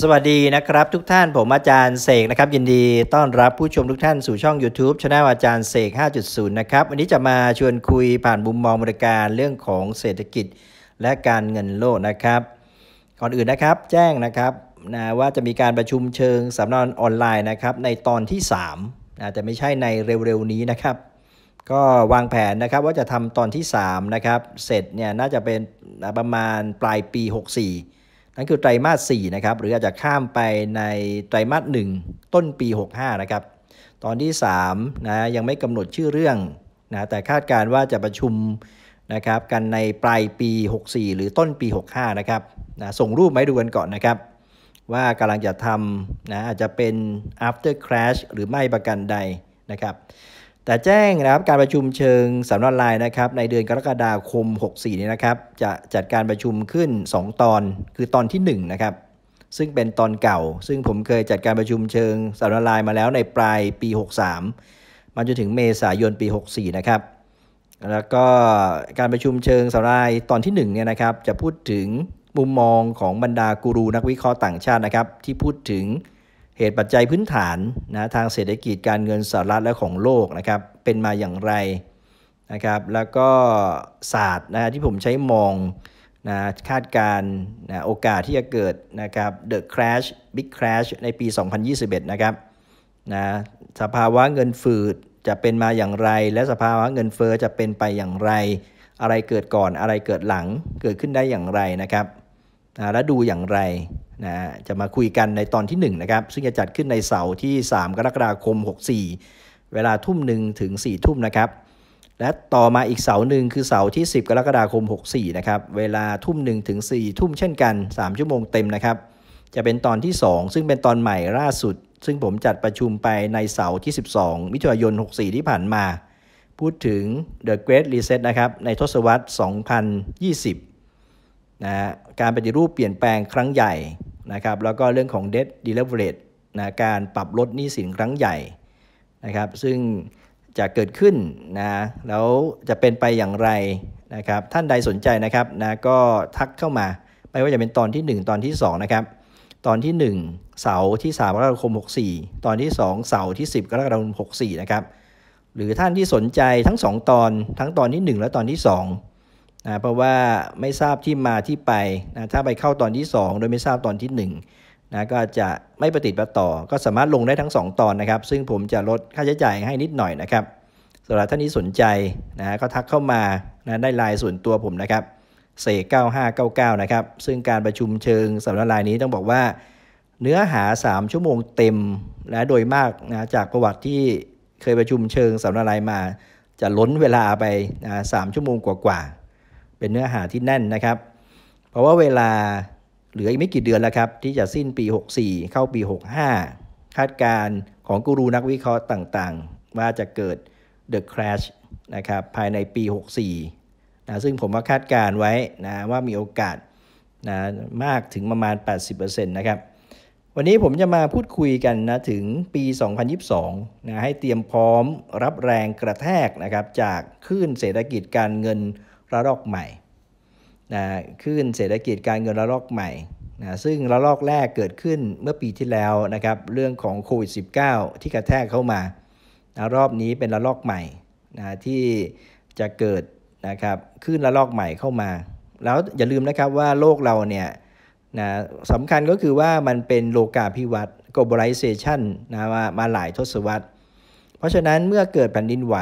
สวัสดีนะครับทุกท่านผมอาจารย์เสกนะครับยินดีต้อนรับผู้ชมทุกท่านสู่ช่อง YouTube ชาแนลอาจารย์เสก5.0นะครับวันนี้จะมาชวนคุยผ่านมุมมองบริการเรื่องของเศรษฐกิจและการเงินโลกนะครับก่อนอื่นนะครับ แจ้งนะครับนะว่าจะมีการประชุมเชิงสำนักออนไลน์นะครับในตอนที่3นะแต่ไม่ใช่ในเร็วๆนี้นะครับ ก็วางแผนนะครับว่าจะทำตอนที่3นะครับเสร็จเนี่ยน่าจะเป็นประมาณปลายปี 64นั่นคือ ไตรมาส4นะครับหรืออาจจะข้ามไปในไตรมาส 1 ต้นปี 65 นะครับ ตอนที่3นะยังไม่กำหนดชื่อเรื่องนะแต่คาดการว่าจะประชุมนะครับกันในปลายปี 64 หรือต้นปี 65นะครับนะส่งรูปมาให้ดูกันก่อนนะครับ ว่ากำลังจะทำนะอาจจะเป็น after crash หรือไม่ประกันใดนะครับแต่แจ้งนะครับการประชุมเชิงสำนักไลน์นะครับ ในเดือนกรกฎาคม 64นี้นะครับ จะจัดการประชุมขึ้น 2 ตอนคือตอนที่1นะครับซึ่งเป็นตอนเก่า ซึ่งผมเคยจัดการประชุมเชิงสำนักไลน์มาแล้วในปลายปี 63 มาจนถึงเมษายนปี 64นะครับแล้วก็การประชุมเชิงสำนักลายตอนที่1เนี่ยนะครับจะพูดถึงมุมมองของบรรดากูรูนักวิเคราะห์ต่างชาตินะครับที่พูดถึงเหตุปัจจัยพื้นฐานนะทางเศรษฐกิจการเงินสหรัฐและของโลกนะครับเป็นมาอย่างไรนะครับแล้วก็ศาสตร์นะที่ผมใช้มองนะคาดการนะโอกาสที่จะเกิดนะครับ The Crash Big Crash ในปี2021นะครับนะสภาวะเงินฝืดจะเป็นมาอย่างไร และสภาวะเงินเฟอ้อจะเป็นไปอย่างไร อะไรเกิดก่อนอะไรเกิดหลังเกิดขึ้นได้อย่างไรนะครับนะและดูอย่างไรนะจะมาคุยกันในตอนที่1นะครับ ซึ่งจะจัดขึ้นในเสาร์ที่3กรกฎาคม 64 เวลาทุ่มหนึ่งถึง4ทุ่มนะครับ และต่อมาอีกเสาร์หนึ่งคือเสาร์ที่10กรกฎาคม64นะครับ เวลาทุ่มหนึ่งถึง4ทุ่มเช่นกัน 3 ชั่วโมงเต็มนะครับ จะเป็นตอนที่ 2 ซึ่งเป็นตอนใหม่ล่าสุด ซึ่งผมจัดประชุมไปในเสาร์ที่ 12มิถุนายน64 ที่ผ่านมา พูดถึง The Great Reset นะครับ ในทศวรรษ 2020นะการปฏิรูปเปลี่ยนแปลงครั้งใหญ่นะครับแล้วก็เรื่องของ debt deleverage นะการปรับลดหนี้สินครั้งใหญ่นะครับซึ่งจะเกิดขึ้นนะแล้วจะเป็นไปอย่างไรนะครับท่านใดสนใจนะครับนะก็ทักเข้ามาไม่ว่าจะเป็นตอนที่ 1 ตอนที่2นะครับตอนที่ 1 เสาร์ที่3กรกฎาคม 64 ตอนที่ 2 เสาร์ที่ 10กรกฎาคม64นะครับหรือท่านที่สนใจทั้ง 2 ตอนทั้งตอนที่ 1 และตอนที่ 2นะเพราะว่าไม่ทราบที่มาที่ไปนะถ้าไปเข้าตอนที่ 2 โดยไม่ทราบตอนที่1นะก็จะไม่ปฏิติดประต่อ ก็สามารถลงได้ทั้ง2 ตอนนะครับ ซึ่งผมจะลดค่าใช้จ่ายให้นิดหน่อยนะครับสำหรับท่านนี้สนใจนะก็ทักเข้ามานะได้ไลน์ส่วนตัวผมนะครับ เศก9599นะครับ ซึ่งการประชุมเชิงสำนักลายนี้ต้องบอกว่า เนื้อหา3ชั่วโมงเต็ม และโดยมากนะจากประวัติที่เคยประชุมเชิงสำนักลายมาจะล้นเวลาไปสามชั่วโมงกว่าเป็นเนื้อหาที่แน่นนะครับ เพราะว่าเวลา เหลืออีกไม่กี่เดือนแล้วครับ ที่จะสิ้นปี 64 เข้าปี 65 คาดการของกูรูนักวิเคราะห์ต่างๆ ว่าจะเกิด The Crash นะครับภายในปี 64นะซึ่งผมว่าคาดการไว้นะว่ามีโอกาสนะมากถึงประมาณ 80%นะครับ วันนี้ผมจะมาพูดคุยกันนะ ถึงปี 2022นะให้เตรียมพร้อมรับแรงกระแทกนะครับจากคลื่นเศรษฐกิจการเงินระลอกใหม่นะขึ้นเศรษฐกิจการเงินระลอกใหม่นะซึ่งระลอกแรกเกิดขึ้นเมื่อปีที่แล้วนะครับ เรื่องของโควิด -19 ที่กระแทกเข้ามานะรอบนี้เป็นระลอกใหม่นะที่จะเกิดนะครับขึ้นระลอกใหม่เข้ามา แล้วอย่าลืมนะครับว่าโลกเราเนี่ยนะสำคัญก็คือว่ามันเป็นโลกาภิวัตน์ globalization นะมามาหลายทศวรรษเพราะฉะนั้นเมื่อเกิดแผ่นดินไหว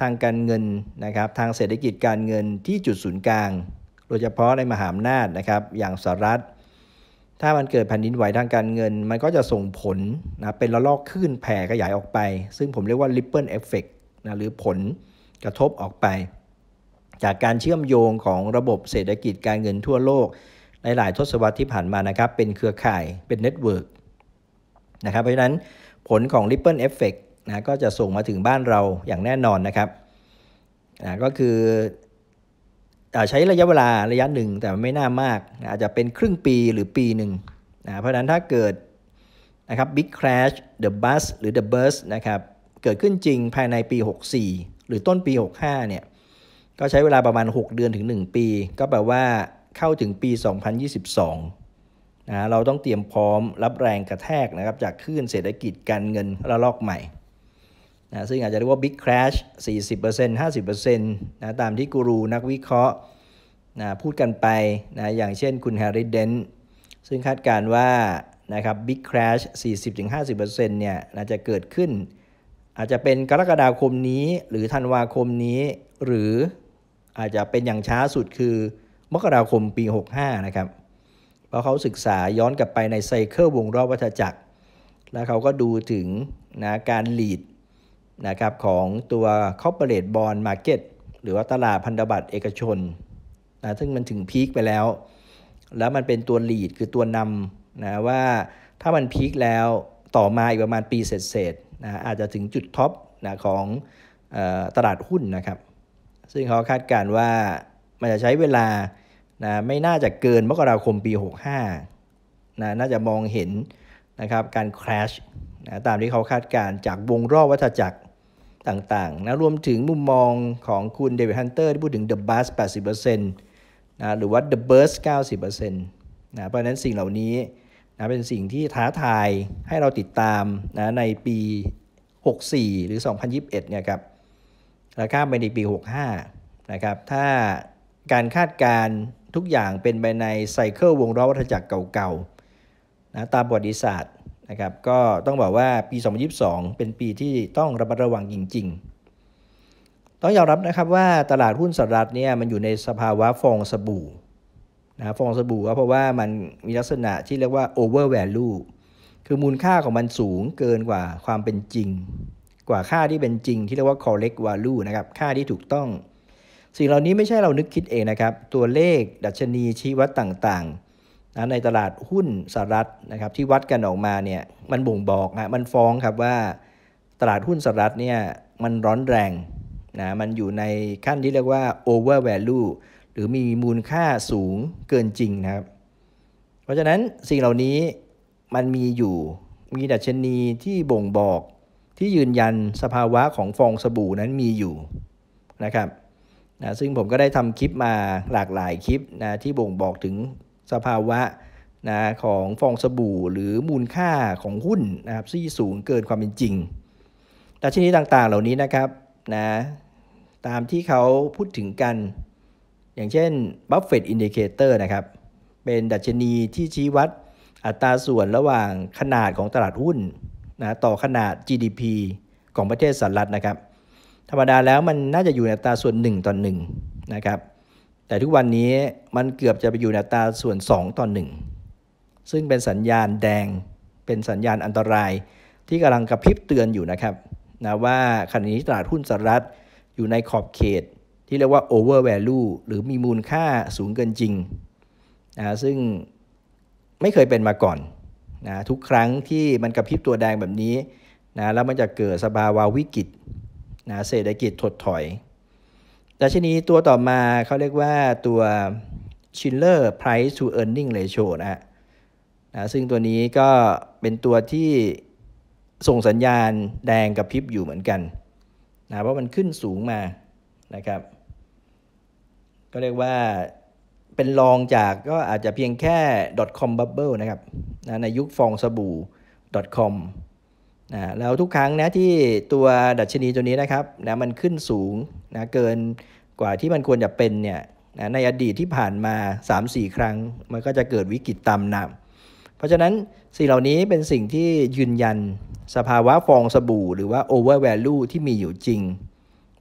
ทางการเงินนะครับทางเศรษฐกิจการเงินที่จุดศูนย์กลาง โดยเฉพาะในมหาอำนาจนะครับอย่างสหรัฐ ถ้ามันเกิดแผ่นดินไหวทางการเงิน มันก็จะส่งผลนะเป็นระลอกคลื่นแผ่ขยายออกไป ซึ่งผมเรียกว่า ripple effect นะหรือผลกระทบออกไป จากการเชื่อมโยงของระบบเศรษฐกิจการเงินทั่วโลก ในหลายทศวรรษที่ผ่านมานะครับเป็นเครือข่ายเป็นเน็ตเวิร์กนะครับเพราะฉะนั้นผลของ Ripple Effect นะก็จะส่งมาถึงบ้านเราอย่างแน่นอนนะครับนะก็คือ ใช้ระยะเวลาระยะหนึ่งแต่ไม่น่ามากอาจจะเป็นครึ่งปีหรือปีหนึ่งนะเพราะนั้นถ้าเกิดนะครับ Big Crash The Bus หรือ The Burst นะครับ เกิดขึ้นจริงภายในปี 64 หรือต้นปี 65เนี่ย ก็ใช้เวลาประมาณ 6 เดือนถึง 1 ปี ก็แปลว่าเข้าถึงปี 2022นะเราต้องเตรียมพร้อมรับแรงกระแทกนะครับจากคลื่นเศรษฐกิจการเงินระลอกใหม่นะซึ่งอาจจะเรียกว่า Big Crash 40% 50%นะตามที่กูรูนักวิเคราะห์นะพูดกันไปนะอย่างเช่นคุณแฮร์ริเดนซึ่งคาดการว่านะครับ Big Crash 40-50%เนี่ยนะจะเกิดขึ้นอาจจะเป็นกรกฎาคมนี้หรือธันวาคมนี้ หรืออาจจะเป็นอย่างช้าสุดคือมกราคมปี 65 นะครับ เพราะเขาศึกษาย้อนกลับไปในไซเคิลวงรอบวัฏจักร แล้วเขาก็ดูถึงนะการหลีดนะครับของตัว corporate bond market หรือว่าตลาดพันธบัตรเอกชนนะซึ่งมันถึงพีคไปแล้ว แล้วมันเป็นตัว lead คือตัวนำนะว่าถ้ามันพีคแล้วต่อมาอีกประมาณปีเศษๆนะอาจจะถึงจุดท็อปนะของออตลาดหุ้นนะครับซึ่งเขาคาดการณ์ว่า มันจะใช้เวลานะไม่น่าจะเกินมกราคมปี 65นะน่าจะมองเห็นนะครับการ crash นะตามที่เขาคาดการณ์จากวงรอบวัฏจักรต่างๆ นะรวมถึงมุมมองของคุณเดวิดฮันเตอร์ที่พูดถึง The b u s 80%นะหรือว่า The Burst 90%นะเพราะนั้นสิ่งเหล่านี้นะเป็นสิ่งที่ท้าทายให้เราติดตามนะในปี 64 หรือ 2021 เนี่ยครับแล้วข้ามไปในปี 65 นะครับ ถ้าการคาดการทุกอย่างเป็นไปในไซเคิลวงล้อวัฏจักรเก่าๆ นะตามประวัติศาสตร์นะครับก็ต้องบอกว่าปี 2022 เป็นปีที่ต้องระมัดระวังจริง ๆ ต้องยอมรับนะครับว่าตลาดหุ้นสหรัฐเนี่ยมันอยู่ในสภาวะฟองสบู่นะฟองสบู่เพราะว่ามันมีลักษณะที่เรียกว่า over value คือมูลค่าของมันสูงเกินกว่าความเป็นจริง กว่าค่าที่เป็นจริงที่ เรียกว่า correct value นะครับค่าที่ถูกต้องสิ่งเหล่านี้ไม่ใช่เรานึกคิดเองนะครับตัวเลขดัชนีชี้วัดต่างๆนะในตลาดหุ้นสหรัฐนะครับที่วัดกันออกมาเนี่ยมันบ่งบอกนะมันฟ้องครับว่าตลาดหุ้นสหรัฐเนี่ยมันร้อนแรงนะมันอยู่ในขั้นที่เรียกว่า over value หรือมีมูลค่าสูงเกินจริงนะครับเพราะฉะนั้นสิ่งเหล่านี้มันมีอยู่มีดัชนีที่บ่งบอกที่ยืนยันสภาวะของฟองสบู่นั้นมีอยู่นะครับนะซึ่งผมก็ได้ทำคลิปมาหลากหลายคลิปนะที่บ่งบอกถึงสภาวะนะของฟองสบู่หรือมูลค่าของหุ้นนะครับที่สูงเกินความเป็นจริงดัชนีต่างๆเหล่านี้นะครับนะตามที่เขาพูดถึงกัน อย่างเช่น Buffett Indicator นะครับ เป็นดัชนีที่ชี้วัด อัตราส่วนระหว่างขนาดของตลาดหุ้นนะต่อขนาด GDP ของประเทศสหรัฐนะครับ ธรรมดาแล้วมันน่าจะอยู่ในอัตราส่วน 1ต่อ1นะครับแต่ทุกวันนี้มันเกือบจะไปอยู่ในตาส่วน 2 ต่อ 1 ซึ่งเป็นสัญญาณแดงเป็นสัญญาณอันตราย ที่กำลังกระพริบเตือนอยู่นะครับนะว่าขณะนี้ตลาดหุ้นสหรัฐอยู่ในขอบเขต ที่เรียกว่า over value หรือมีมูลค่าสูงเกินจริงนะซึ่งไม่เคยเป็นมาก่อนนะทุกครั้งที่มันกระพริบตัวแดงแบบนี้นะแล้วมันจะเกิดสภาวะวิกฤตนะเศรษฐกิจถดถอยดัชนีตัวต่อมาเขาเรียกว่าตัว Schiller Price to Earning Ratio นะฮะนะซึ่งตัวนี้ก็เป็นตัวที่ส่งสัญญาณแดงกับพริบอยู่เหมือนกันนะ เพราะมันขึ้นสูงมานะครับก็เรียกว่าเป็นรองจากก็อาจจะเพียงแค่ .com bubble นะครับนะในยุคฟองสบู่ .com นะแล้วทุกครั้งนะที่ตัวดัชนีตัวนี้นะครับนะมันขึ้นสูงนะเกินกว่าที่มันควรจะเป็นเนี่ยนะในอดีตที่ผ่านมา 3-4 ครั้งมันก็จะเกิดวิกฤตตามนำเพราะฉะนั้นสิ่งเหล่านี้เป็นสิ่งที่ยืนยัน สภาวะฟองสบู่ หรือว่า over value ที่มีอยู่จริง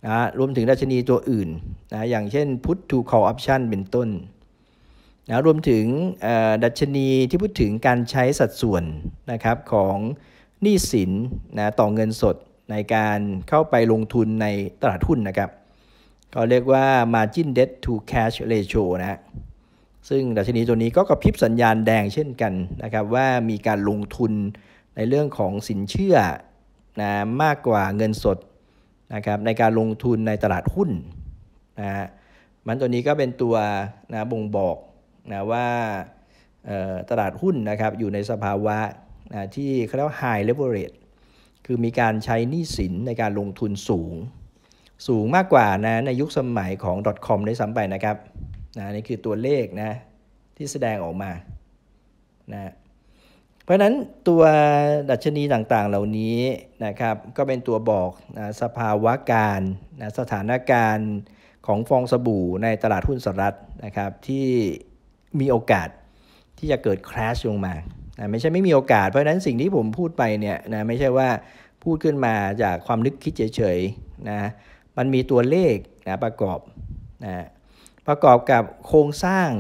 นะรวมถึงดัชนีตัวอื่นนะอย่างเช่น put to call option เป็นต้นนะรวมถึงดัชนีที่พูดถึงการใช้สัดส่วนนะครับของหนี้สินนะต่อเงินสดในการเข้าไปลงทุนในตลาดหุ้นนะครับก็เรียกว่า margin debt to cash ratio นะซึ่งดัชนีตัวนี้ก็กระพริบสัญญาณแดงเช่นกันนะครับว่ามีการลงทุนในเรื่องของสินเชื่อนะมากกว่าเงินสดนะครับในการลงทุนในตลาดหุ้นนะมันตัวนี้ก็เป็นตัวนะบ่งบอกนะว่าตลาดหุ้นนะครับอยู่ในสภาวะที่เขาเรียกว่า high leverage คือมีการใช้หนี้สินในการลงทุนสูง สูงมากกว่านะในยุคสมัยของ .com ได้ซ้ำไปนะครับนะนี่คือตัวเลขนะที่แสดงออกมานะเพราะนั้นตัวดัชนีต่างๆเหล่านี้นะครับก็เป็นตัวบอกนะสภาวะการนะสถานการณ์ของฟองสบู่ในตลาดหุ้นสหรัฐนะครับที่มีโอกาสที่จะเกิดคราชลงมานะไม่ใช่ไม่มีโอกาส เพราะฉะนั้นสิ่งที่ผมพูดไปเนี่ยนะไม่ใช่ว่าพูดขึ้นมาจากความนึกคิดเฉยๆนะ มันมีตัวเลขนะประกอบนะประกอบกับโครงสร้าง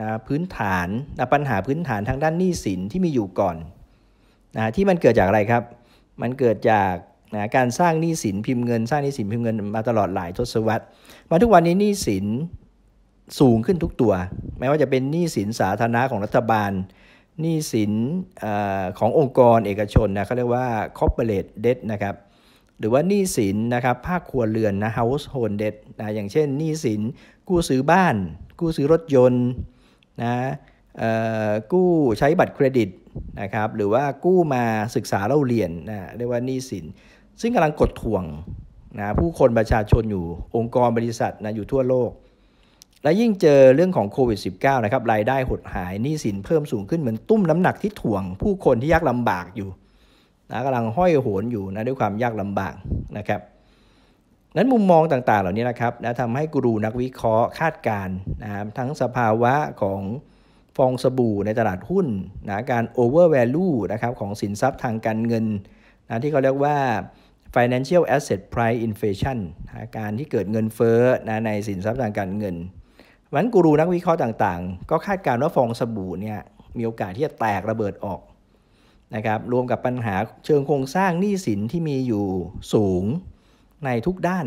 นะพื้นฐานนะปัญหาพื้นฐานทางด้านหนี้สินที่มีอยู่ก่อนนะที่มันเกิดจากอะไรครับ มันเกิดจากนะการสร้างหนี้สินพิมพ์เงินสร้างหนี้สินพิมพ์เงินมาตลอดหลายทศวรรษมาทุกวันนี้หนี้สินสูงขึ้นทุกตัวแม้ว่าจะเป็นหนี้สินสาธารณะของรัฐบาลหนี้สินอขององค์กรเอกชนนะเขาเรียกว่า corporate debt นะครับหรือว่าหนี้สินนะครับภาคครัวเรือนนะ household debt นะอย่างเช่นหนี้สินกู้ซื้อบ้าน กู้ซื้อรถยนต์นะกู้ใช้บัตรเครดิตนะครับหรือว่ากู้มาศึกษาเล่าเรียนนะเรียกว่าหนี้สิน ซึ่งกำลังกดท่วงนะผู้คนประชาชนอยู่องค์กรบริษัทนะอยู่ทั่วโลกและยิ่งเจอเรื่องของโควิด -19 นะครับ รายได้หดหาย หนี้สินเพิ่มสูงขึ้นเหมือนตุ้มน้ำหนักที่ถ่วงผู้คนที่ยากลำบากอยู่นะกำลังห้อยโหนอยู่นะด้วยความยากลำบากนะครับ นั้นมุมมองต่าง ๆ เหล่านี้นะครับนะทำให้กูรูนักวิเคราะห์คาดการณ์นะครับทั้งสภาวะของฟองสบู่ในตลาดหุ้นนะ การโอเวอร์แวลูนะครับของสินทรัพย์ทางการเงินนะที่เขาเรียกว่า financial asset price inflation นะการที่เกิดเงินเฟ้อนะในสินทรัพย์ทางการเงินวนั้นกูรูนักวิเคราะห์ต่างๆ ก็คาดการณ์ว่าฟองสบู่เนี่ย มีโอกาสที่จะแตกระเบิดออกนะครับ รวมกับปัญหาเชิงโครงสร้างหนี้สินที่มีอยู่สูงในทุกด้าน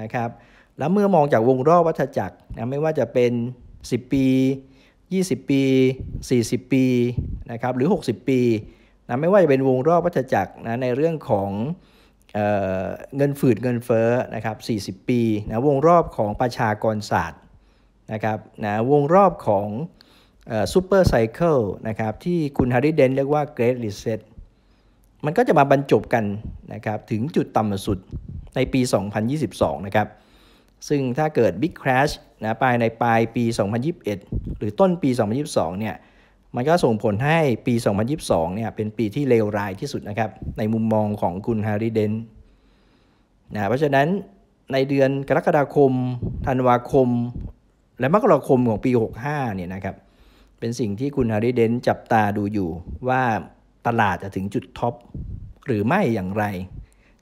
นะครับ แล้วเมื่อมองจากวงรอบวัฏจักรนะ ไม่ว่าจะเป็น 10 ปี 20 ปี 40 ปีนะครับ หรือ 60 ปีนะ ไม่ว่าจะเป็นวงรอบวัฏจักรนะ ในเรื่องของเเงินฝืดเงินเฟ้อนะครับ40 ปีนะ วงรอบของประชากรศาสตร์นะครับนะวงรอบของซูเปอร์ไซเคิลนะครับที่คุณฮาริเดนเรียกว่าเกรดรีเซ็ตมันก็จะมาบรรจบกันนะครับถึงจุดต่ำสุดในปี 2022นะครับซึ่งถ้าเกิด Big Crash นะปลายในปลายปี 2021 หรือต้นปี 2022เนี่ยมันก็ส่งผลให้ปี 2022เนี่ยเป็นปีที่เลวร้ายที่สุดนะครับในมุมมองของคุณฮาริเดนนะเพราะฉะนั้นในเดือนกรกฎาคม ธันวาคมและมกราคมของปี 65เนี่ยนะครับ เป็นสิ่งที่คุณฮาริเดนจับตาดูอยู่ว่าตลาดจะถึงจุดท็อปหรือไม่อย่างไร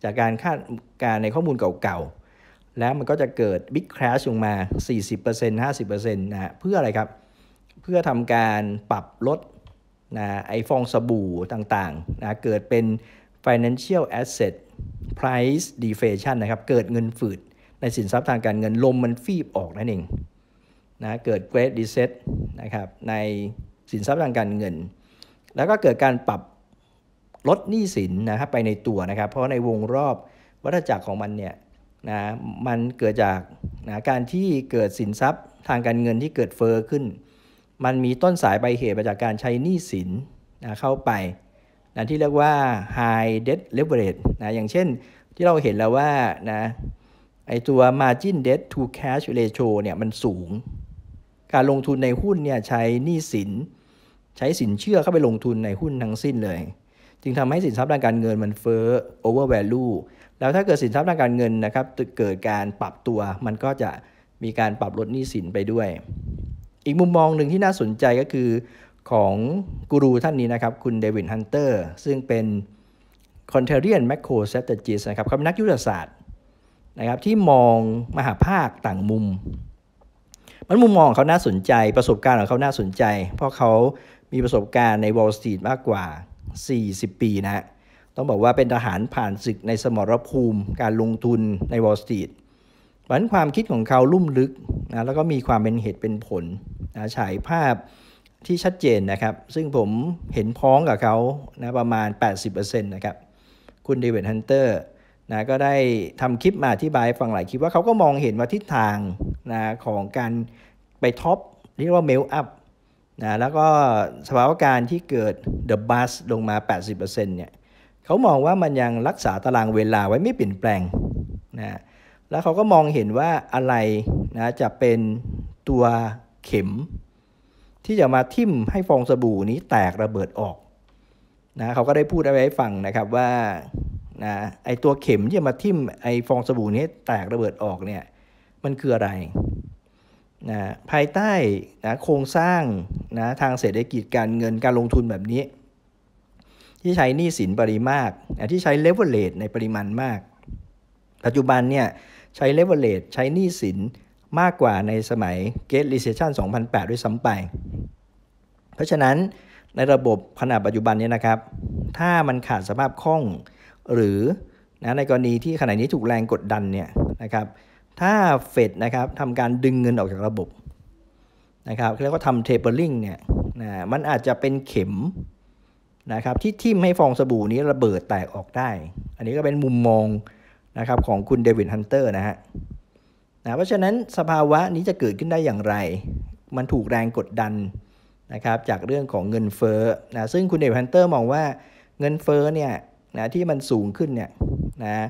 จากการคาดการในข้อมูลเก่าๆ แล้วมันก็จะเกิดบิ๊กคราชลงมา 40% 50%นะฮะเพื่ออะไรครับ เพื่อทำการปรับลดนะไอฟองสบู่ต่างๆนะเกิดเป็น financial asset price deflation นะครับเกิดเงินฝืดในสินทรัพย์ทางการเงินลมมันฟีบออกนั่นเองนะเกิด Great Reset นะครับในสินทรัพย์ทางการเงิน แล้วก็เกิดการปรับลดหนี้สินนะครับไปในตัวนะครับ เพราะในวงรอบวัฏจักรของมันเนี่ยนะ มันเกิดจากนะการที่เกิดสินทรัพย์ทางการเงินที่เกิดเฟอ้อขึ้น มันมีต้นสายไปเหตุมาจากการใช้หนี้สินนะเข้าไปนะที่เรียกว่า high debt leverage นะ อย่างเช่นที่เราเห็นแล้วว่านะไอตัว margin debt to cash ratio เนี่ยมันสูงการลงทุนในหุ้นเนี่ยใช้หนี้สิน ใช้สินเชื่อเข้าไปลงทุนในหุ้นทั้งสิ้นเลย จึงทำให้สินทรัพย์ทางการเงินมันเฟ้อ over value แล้วถ้าเกิดสินทรัพย์ทางการเงินนะครับเกิดการปรับตัว มันก็จะมีการปรับลดหนี้สินไปด้วย อีกมุมมองหนึ่งที่น่าสนใจก็คือของกูรูท่านนี้นะครับ คุณเดวิดฮันเตอร์ซึ่งเป็นคอนเทเ r ียนแมคโคร t ซต t e g i s นะครับเขาเป็นนักยุทธศาสตร์นะครับที่มองมหาภาคต่างมุมมันมุมมองเขาน่าสนใจประสบการณ์ของเขาน่าสนใจ เพราะเขามีประสบการณ์ใน Wall Street มากกว่า 40 ปีนะ ต้องบอกว่าเป็นทหารผ่านศึกในสมรภูมิการลงทุนใน Wall Street เพราะนั้นความคิดของเขาลุ่มลึกนะแล้วก็มีความเป็นเหตุเป็นผลนะฉายภาพที่ชัดเจนนะครับ ซึ่งผมเห็นพ้องกับเขานะประมาณ 80%นะครับ คุณเดวิดฮันเตอร์นะก็ได้ทำคลิปมาอธิบายฟังหลายคลิปว่าเขาก็มองเห็นว่าทิศทางนะของการไปท็อป เรียกว่าเมลอัพนะแล้วก็สภาวะการที่เกิดเดอะบัสลงมา 80%เนี่ยเขามองว่ามันยังรักษาตารางเวลาไว้ไม่เปลี่ยนแปลงนะแล้วเขาก็มองเห็นว่าอะไรนะจะเป็นตัวเข็ม ที่จะมาทิ่มให้ฟองสบู่นี้แตกระเบิดออกนะเขาก็ได้พูดเอาไว้ให้ฟังนะครับว่านะไอตัวเข็มที่มาทิ่มไอฟองสบู่นี้แตกระเบิดออกเนี่ยมันคืออะไรนะภายใต้นะโครงสร้างนะทางเศรษฐกิจการเงินการลงทุนแบบนี้ ที่ใช้หนี้สินปริมาตรที่ใช้เลเวลเลตในปริมาณมาก ปัจจุบันเนี่ยใช้เลเวลเลตใช้หนี้สินมากกว่าในสมัยเกต a ิเซชัน2008 ด้วยซ้ำไป เพราะฉะนั้นในระบบขนาดปัจจุบันเนี่ยนะครับ ถ้ามันขาดสภาพคล่อง หรือนะในกรณีที่ขณะนี้ถูกแรงกดดันเนี่ยนะครับถ้าเฟดนะครับทำการดึงเงินออกจากระบบนะครับแล้วก็ทำเทเปอร์ลิงเนี่ยนะมันอาจจะเป็นเข็มนะครับ ที่ทิ่มให้ฟองสบู่นี้ระเบิดแตกออกได้ อันนี้ก็เป็นมุมมองนะครับของคุณเดวิดฮันเตอร์นะฮะนะ เพราะฉะนั้นสภาวะนี้จะเกิดขึ้นได้อย่างไร มันถูกแรงกดดันนะครับ จากเรื่องของเงินเฟ้อนะซึ่งคุณเดวิดฮันเตอร์มองว่าเงินเฟ้อเนี่ยนะที่มันสูงขึ้นเนี่ยนะ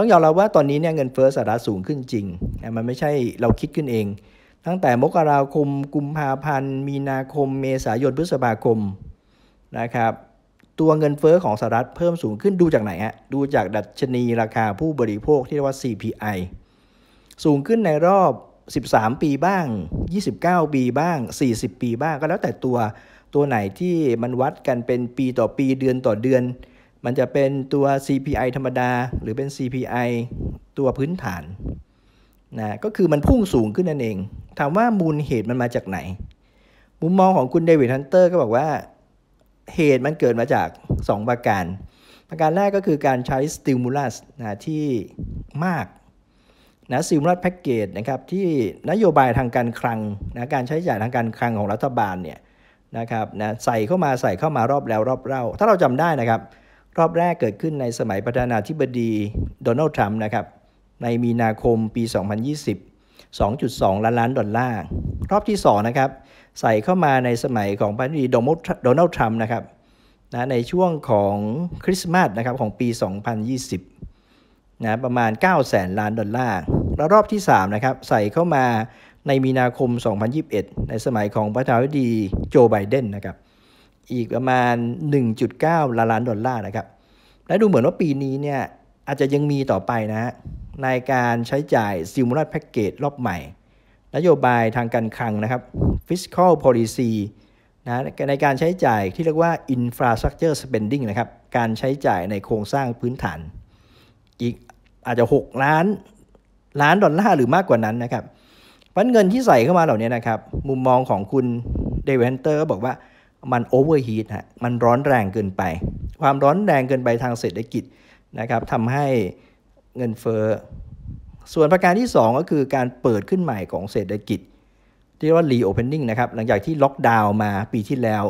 ต้องยอมรับว่าตอนนี้เนี่ยเงินเฟ้อสหรัฐสูงขึ้นจริง มันไม่ใช่เราคิดขึ้นเอง ตั้งแต่มกราคมกุมภาพันธ์ มีนาคม เมษายนพฤษภาคมนะครับ ตัวเงินเฟ้อของสหรัฐเพิ่มสูงขึ้นดูจากไหนฮะดูจากดัชนีราคาผู้บริโภคที่เรียกว่า CPI สูงขึ้นในรอบ 13 ปีบ้าง 29 ปีบ้าง 40 ปีบ้างก็แล้วแต่ตัวตัวไหนที่มันวัดกันเป็นปีต่อปีเดือนต่อเดือนมันจะเป็นตัว CPI ธรรมดาหรือเป็น CPI ตัวพื้นฐานนะ ก็คือมันพุ่งสูงขึ้นนั่นเอง ถามว่ามูลเหตุมันมาจากไหน มุมมองของคุณเดวิด ฮันเตอร์ก็บอกว่า เหตุมันเกิดมาจาก 2 ประการ ประการแรกก็คือการใช้สติมูลัสนะที่มากนะสติมูลัสแพ็กเกจนะครับที่นโยบายทางการคลังนะ การใช้จ่ายทางการคลังของรัฐบาลเนี่ยนะครับนะใส่เข้ามาใส่เข้ามารอบแล้วรอบเล่า ถ้าเราจำได้นะครับรอบแรกเกิดขึ้นในสมัยประธานาธิบดีโดนัลด์ทรัมป์นะครับ ในมีนาคมปี 2020 2.2 ล้านล้านดอลลาร์ รอบที่2นะครับใส่เข้ามาในสมัยของประธานาธิบดีโดนัลด์ทรัมป์นะครับนะในช่วงของคริสต์มาสนะครับของปี 2020นะประมาณ9แสนล้านดอลลาร์แล้วรอบที่3นะครับใส่เข้ามาในมีนาคม 2021 ในสมัยของประธานาธิบดีโจไบเดนนะครับอีกประมาณ 1.9 ล้านล้านดอลลาร์นะครับ และดูเหมือนว่าปีนี้เนี่ยอาจจะยังมีต่อไปนะฮะในการใช้จ่ายซิมูลัสแพ็กเกจรอบใหม่ นโยบายทางการคลังนะครับ fiscal policy นะในการใช้จ่ายที่เรียกว่า infrastructure spending นะครับการใช้จ่ายในโครงสร้างพื้นฐาน อีกอาจจะ 6 ล้านล้านดอลลาร์หรือมากกว่านั้นนะครับเพราะเงินที่ใส่เข้ามาเหล่านี้นะครับมุมมองของคุณเดวิดฮันเตอร์ก็บอกว่ามันโอเวอร์ฮีทฮะ มันร้อนแรงเกินไป ความร้อนแรงเกินไปทางเศรษฐกิจนะครับทำให้เงินเฟ้อ ส่วนประการที่ 2 ก็คือการเปิดขึ้นใหม่ของเศรษฐกิจ ที่เรียกว่ารีโอเพนนิ่งนะครับ หลังจากที่ล็อกดาวน์มาปีที่แล้ว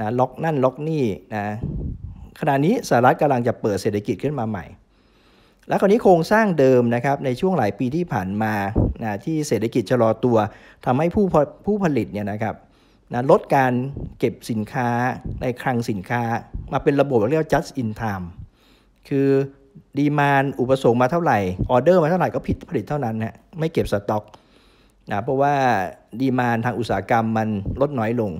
นะ ล็อกนั่น ล็อกนี่นะ ขณะนี้สหรัฐกำลังจะเปิดเศรษฐกิจขึ้นมาใหม่ แล้วคราวนี้โครงสร้างเดิมนะครับ ในช่วงหลายปีที่ผ่านมานะ ที่เศรษฐกิจชะลอตัวทำให้ผู้ผู้ผลิตเนี่ยนะครับนะลดการเก็บสินค้าในคลังสินค้ามาเป็นระบบเรียกว่า just in time คือดีมานอุปสงค์มาเท่าไหร่ ออเดอร์มาเท่าไหร่ก็ผิดผลิตเท่านั้นนะไม่เก็บสต็อกนะเพราะว่าดีมานทางอุตสาหกรรมมันลดน้อยลง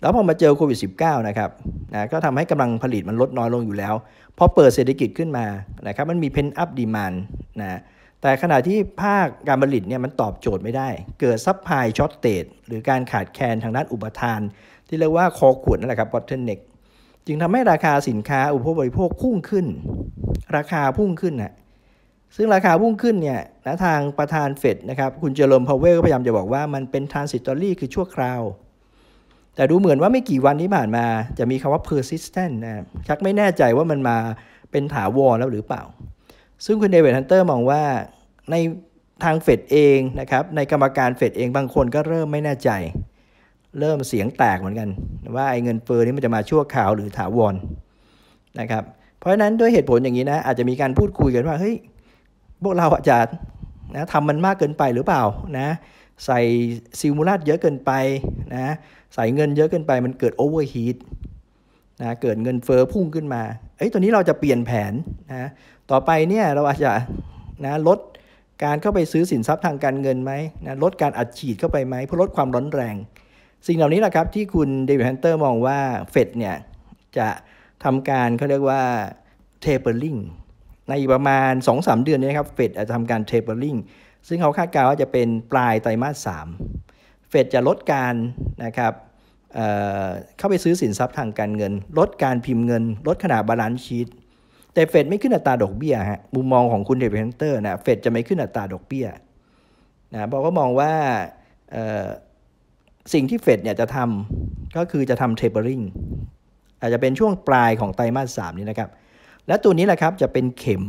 แล้วพอมาเจอโควิด -19 นะครับนะก็ทำให้กำลังผลิตมันลดน้อยลงอยู่แล้วพอเปิดเศรษฐกิจขึ้นมานะครับ มันมีเพนอัพดีมานนะแต่ขณะที่ภาคการผลิตเนี่ยมันตอบโจทย์ไม่ได้ เกิดซัพพลายช็อตเตดหรือการขาดแคลนทางด้านอุปทาน ที่เรียกว่าคอขวดนั่นแหละครับ bottleneck จึงทำให้ราคาสินค้าอุปโภคบริโภคพุ่งขึ้น ราคาพุ่งขึ้นนะซึ่งราคาพุ่งขึ้นเนี่ยนะทางประธานเฟดนะครับ คุณเจอร์มพาวเวลก็พยายามจะบอกว่ามันเป็น transitory คือชั่วคราว แต่ดูเหมือนว่าไม่กี่วันที่ผ่านมา จะมีคำว่า persistent นะ ชักไม่แน่ใจว่ามันมาเป็นถาวรแล้วหรือเปล่าซึ่งคุณเดวิดฮันเตอร์มองว่าในทางเฟดเองนะครับในกรรมการเฟดเองบางคนก็เริ่มไม่แน่ใจ เริ่มเสียงแตกเหมือนกัน ว่าไอ้เงินเฟ้อนี้มันจะมาชั่วข่าวหรือถาวรนะครับเพราะฉะนั้นด้วยเหตุผลอย่างนี้นะอาจจะมีการพูดคุยกันว่าเฮ้ยพวกเราอาจจ์นะทำมันมากเกินไปหรือเปล่านะใส่ซิมูลาตเยอะเกินไปนะใส่เงินเยอะเกินไปมันเกิดโอเวอร์ฮีทนะเกิดเงินเฟอ้อพุ่งขึ้นมาเอ้ยตัวนี้เราจะเปลี่ยนแผนนะต่อไปเนี่ยเราอาจจะนะลดการเข้าไปซื้อสินทรัพย์ทางการเงินไหมนะลดการอัดฉีดเข้าไปไหมเพื่อลดความร้อนแรง สิ่งเหล่านี้แหละครับที่คุณเดวิดฮันเตอร์มองว่าเฟดเนี่ยจะทำการเขาเรียกว่าเทเปอร์ลิงในประมาณ 2-3 เดือนนี้นครับเฟดอาจจะทำการเทเปอร์ลิงซึ่งเขาคาดการณ์ว่าจะเป็นปลายไตรมาสสามเฟดจะลดการนะครับเเข้าไปซื้อสินทรัพย์ทางการเงิน ลดการพิมพ์เงิน ลดขนาดบาลานซ์ชีตแต่เฟดไม่ขึ้นอัตราดอกเบี้ยฮะ มุมมองของคุณเดวิดเฮนเตอร์นะ เฟดจะไม่ขึ้นอัตราดอกเบี้ยนะเพราะก็มองว่าสิ่งที่เฟดเนี่ยจะทำก็คือจะทำเทปเปอริงอาจจะเป็นช่วงปลายของไตรมาสสามนี้นะครับ และตัวนี้แหละครับจะเป็นเข็ม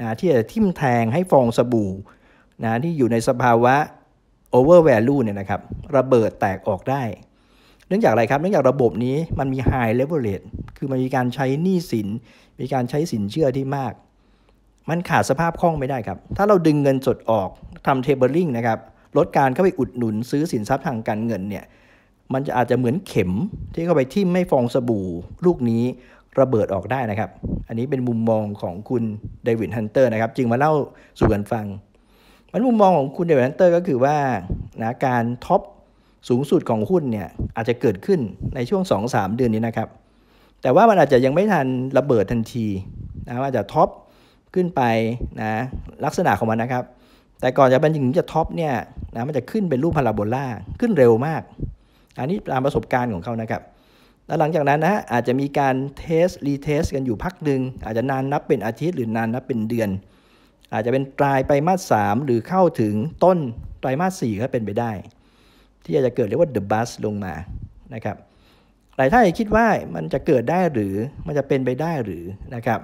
นะที่จะทิ่มแทงให้ฟองสบู่นะที่อยู่ในสภาวะโอเวอร์แวลูเนี่ยนะครับระเบิดแตกออกได้ เนื่องจากอะไรครับ เนื่องจากระบบนี้มันมีไฮเลเวลเรตคือมันมีการใช้หนี้สินมีการใช้สินเชื่อที่มาก มันขาดสภาพคล่องไม่ได้ครับ ถ้าเราดึงเงินสดออกทำเทเบิลลิงนะครับ ลดการเข้าไปอุดหนุนซื้อสินทรัพย์ทางการเงินเนี่ย มันจะอาจจะเหมือนเข็มที่เข้าไปทิ่มไม่ฟองสบู่ลูกนี้ระเบิดออกได้นะครับ อันนี้เป็นมุมมองของคุณเดวิดฮันเตอร์นะครับ จึงมาเล่าสู่กันฟัง มันมุมมองของคุณเดวิดฮันเตอร์ก็คือว่านะการท็อปสูงสุดของหุ้นเนี่ยอาจจะเกิดขึ้นในช่วง2-3 เดือนนี้นะครับแต่ว่ามันอาจจะยังไม่ทันระเบิดทันทีนะอาจจะท็อปขึ้นไปนะลักษณะของมันนะครับแต่ก่อนจะเป็นถึงจะท็อปเนี่ยนะมันจะขึ้นเป็นรูปพาราโบลาขึ้นเร็วมาก อันนี้ตามประสบการณ์ของเขานะครับ แล้วหลังจากนั้นนะอาจจะมีการเทสรีเทสกันอยู่พักหนึ่งอาจจะนานนับเป็นอาทิตย์หรือนานนับเป็นเดือน อาจจะเป็นปลายไตรมาสามหรือเข้าถึงต้นไตรมาสี่ก็เป็นไปได้ ที่อาจจะเกิดเรียกว่าเดอะบัสลงมานะครับลายท่านจะคิดว่ามันจะเกิดได้หรือมันจะเป็นไปได้หรือนะครับ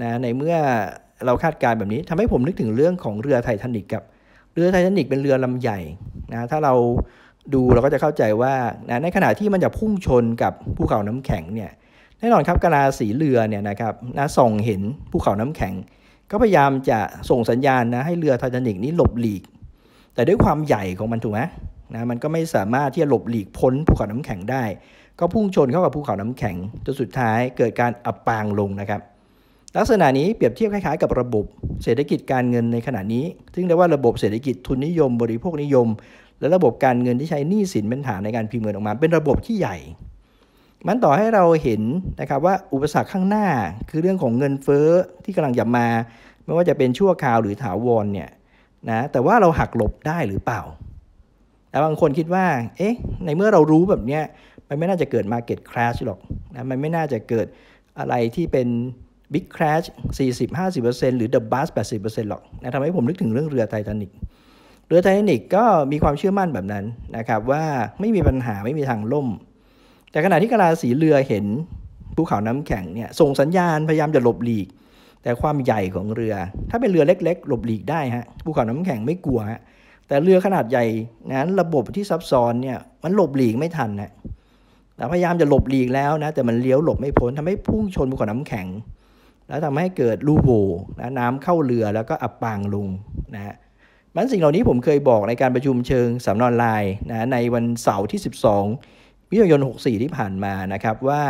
นะในเมื่อเราคาดการณ์แบบนี้ทำให้ผมนึกถึงเรื่องของเรือไททานิกครับ เรือไททานิกเป็นเรือลำใหญ่นะ ถ้าเราดูเราก็จะเข้าใจว่านะในขณะที่มันจะพุ่งชนกับภูเขาน้ำแข็งเนี่ย แน่นอนครับกราสีเรือเนี่ยนะครับนะส่องเห็นภูเขาน้ำแข็ง ก็พยายามจะส่งสัญญาณนะให้เรือไททานิกนี้หลบหลีก แต่ด้วยความใหญ่ของมันถูกไหมนะ มันก็ไม่สามารถที่จะหลบหลีกพ้นภูเขาน้ำแข็งได้ก็พุ่งชนเข้ากับภูเขาน้ำแข็งจนสุดท้ายเกิดการอับปางลงนะครับ ลักษณะนี้เปรียบเทียบคล้ายๆกับระบบเศรษฐกิจการเงินในขณะนี้ ซึ่งเรียกว่าระบบเศรษฐกิจทุนนิยม บริโภคนิยม และระบบการเงินที่ใช้หนี้สินเป็นฐานในการพิมพ์เงินออกมา เป็นระบบที่ใหญ่ มันต่อให้เราเห็นนะครับว่าอุปสรรคข้างหน้าคือเรื่องของเงินเฟ้อที่กำลังจะมา ไม่ว่าจะเป็นชั่วคราวหรือถาวรเนี่ยนะ แต่ว่าเราหักหลบได้หรือเปล่า แต่บางคนคิดว่า เอ๊ะ ในเมื่อเรารู้แบบเนี้ยมันไม่น่าจะเกิด Market Crash หรอกนะ มันไม่น่าจะเกิดอะไรที่เป็น Big Crash 40-50%หรือ The Bust 80%หรอกนะทำให้ผมนึกถึงเรื่องเรือไททานิกเรือไททานิกก็มีความเชื่อมั่นแบบนั้นนะครับว่าไม่มีปัญหาไม่มีทางล่ม แต่ขณะที่กราสีเรือเห็นภูเขาน้ำแข็งเนี่ยส่งสัญญาณพยายามจะหลบหลีก แต่ความใหญ่ของเรือ ถ้าเป็นเรือเล็ก ๆ หลบหลีกได้ฮะ ภูเขาน้ำแข็งไม่กลัวฮะ แต่เรือขนาดใหญ่ นั้นระบบที่ซับซ้อนเนี่ยมันหลบหลีกไม่ทันนะเราพยายามจะหลบหลีกแล้วนะ แต่มันเลี้ยวหลบไม่พ้นทำให้พุ่งชนบุกขน้ำแข็ง แล้วทำให้เกิดรูโบนะน้ำเข้าเรือแล้วก็อับปางลงนะฮะมันสิ่งเหล่านี้ผมเคยบอกในการประชุมเชิงสำนอนไลน์นะในวันเสาร์ที่ 12 มิถุนายน 64 ที่ผ่านมานะครับว่า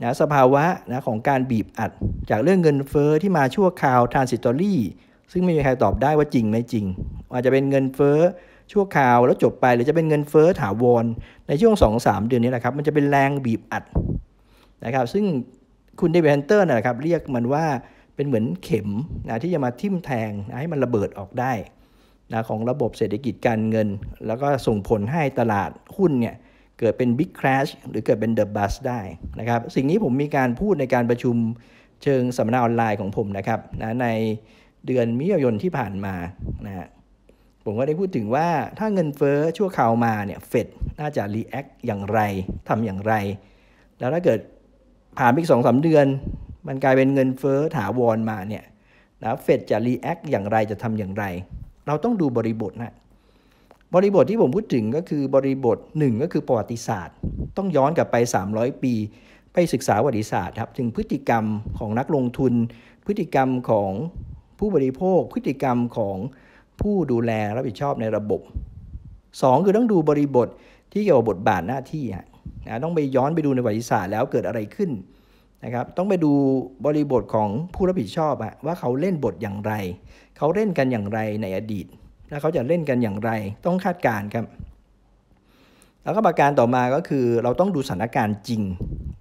นะสภาวะนะของการบีบอัดจากเรื่องเงินเฟอ้อที่มาชั่วคราวทรานสิตอรี่ซึ่งไม่มีใครตอบได้ว่าจริงไม่จริง อาจจะเป็นเงินเฟอ้อชั่วคราวแล้วจบไปหรือจะเป็นเงินเฟ้อถาวรในช่วง2-3 เดือนนี้แหละครับ มันจะเป็นแรงบีบอัดนะครับซึ่งคุณเดวิดฮันเตอร์นะครับ เรียกมันว่าเป็นเหมือนเข็มนะที่จะมาทิ่มแทงนะให้มันระเบิดออกได้นะของระบบเศรษฐกิจการเงิน แล้วก็ส่งผลให้ตลาดหุ้นเนี่ยเกิดเป็นบิ๊กคราชหรือเกิดเป็นเดอะบัสได้นะครับ สิ่งนี้ผมมีการพูดในการประชุมเชิงสัมมนาออนไลน์ของผมนะครับนะในเดือนมิถุนายนที่ผ่านมานะผมก็ได้พูดถึงว่าถ้าเงินเฟอ้อชั่วคราวมาเนี่ยเฟดน่าจะรีแอคอย่างไรทำอย่างไร แล้วถ้าเกิดผ่านไปสองสาเดือน มันกลายเป็นเงินเฟอ้อถาวรมาเนี่ยแล้วเฟดจะรีแอคอย่างไรจะทำอย่างไร เราต้องดูบริบทนะบริบทที่ผมพูดถึงก็คือบริบทหนึ่งก็คือประวัติศาสตร์ต้องย้อนกลับไป 300 ปี ไปศึกษาประวัติศาสตร์ครับถึงพฤติกรรมของนักลงทุน พฤติกรรมของผู้บริโภคพฤติกรรมของผู้ดูแลรับผิดชอบในระบบ2คือต้องดูบริบทที่เกี่ยวกับบทบาทหน้าที่นะต้องไปย้อนไปดูในประวัติศาสตร์แล้วเกิดอะไรขึ้นนะครับต้องไปดูบริบทของผู้รับผิดชอบว่าเขาเล่นบทอย่างไร เขาเล่นกันอย่างไรในอดีตและเขาจะเล่นกันอย่างไรต้องคาดการณ์ครับ แล้วก็ประการต่อมาก็คือ เราต้องดูสถานการณ์จริง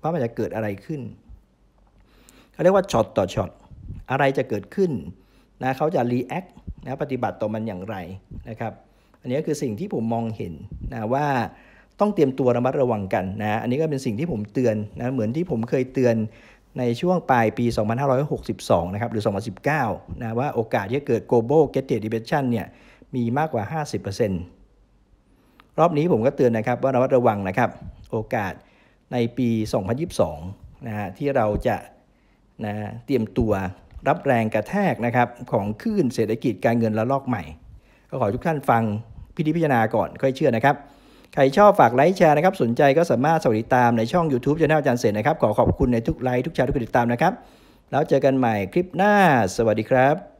ว่ามันจะเกิดอะไรขึ้นเขาเรียกว่าช็อตต่อช็อตอะไรจะเกิดขึ้นนะเขาจะ react นะปฏิบัติต่อมันอย่างไรนะครับอันนี้ก็คือสิ่งที่ผมมองเห็นนะว่าต้องเตรียมตัวระมัดระวังกันนะอันนี้ก็เป็นสิ่งที่ผมเตือนนะเหมือนที่ผมเคยเตือนในช่วงปลายปี 2562 นะครับหรือ 2019นะว่าโอกาสที่จะเกิด global g e t t e d depression เนี่ยมีมากกว่า 50%รอบนี้ผมก็เตือนนะครับว่าระมัดระวังนะครับ โอกาสในปี 2022นะฮะที่เราจะนะเตรียมตัวรับแรงกระแทกนะครับ ของคลื่นเศรษฐกิจการเงินระลอกใหม่ ก็ขอทุกท่านฟังพิธีพิจารณาก่อนค่อยเชื่อนะครับ ใครชอบฝากไลค์แชร์นะครับ สนใจก็สามารถสวัสดีตามในช่อง YouTube ช anel อาจารย์เสร็จนะครับ ขอขอบคุณในทุกไลค์ ทุกแชร์ทุกติดตามนะครับ แล้วเจอกันใหม่คลิปหน้าสวัสดีครับ